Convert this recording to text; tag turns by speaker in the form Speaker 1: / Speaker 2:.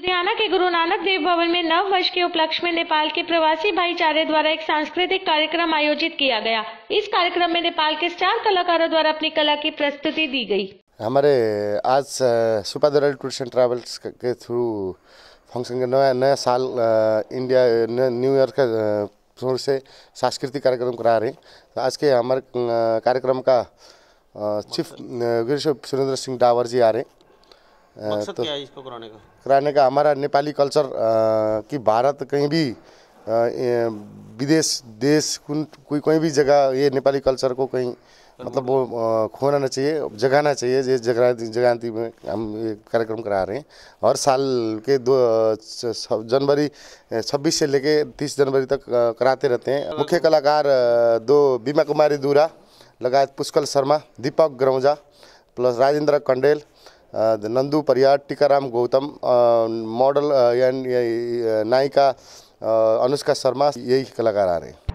Speaker 1: लुधियाना के गुरु नानक देव भवन में नव वर्ष के उपलक्ष्य में नेपाल के प्रवासी भाईचारे द्वारा एक सांस्कृतिक कार्यक्रम आयोजित किया गया इस कार्यक्रम में नेपाल के स्टार कलाकारों द्वारा अपनी कला की प्रस्तुति दी गई
Speaker 2: हमारे आज सुपा टूर्स एंड ट्रेवल्स के थ्रू फंक्शन का नया नया साल इंडिया न्यू ईयर का थ्रू से सांस्कृतिक कार्यक्रम करा रहे हैं तो आज के हमारे कार्यक्रम का चीफ सुरेंद्र सिंह डावर जी आ रहे हैं मकसद तो, कराने का कराने हमारा नेपाली कल्चर कि भारत कहीं भी विदेश देश कोई कोई भी जगह ये नेपाली कल्चर को कहीं मतलब वो खोना चाहिए जगाना चाहिए जे जगह जगाती में हम कार्यक्रम करा रहे हैं और साल के दो जनवरी छब्बीस से लेके तीस जनवरी तक कराते रहते हैं मुख्य कलाकार दो बीमा कुमारी दूरा लगायत पुष्कल शर्मा दीपक ग्रौजा प्लस राजेंद्र कंडेल नंदू परियार टीकाराम गौतम मॉडल नायिका अनुष्का शर्मा यही कलाकार आ रहे हैं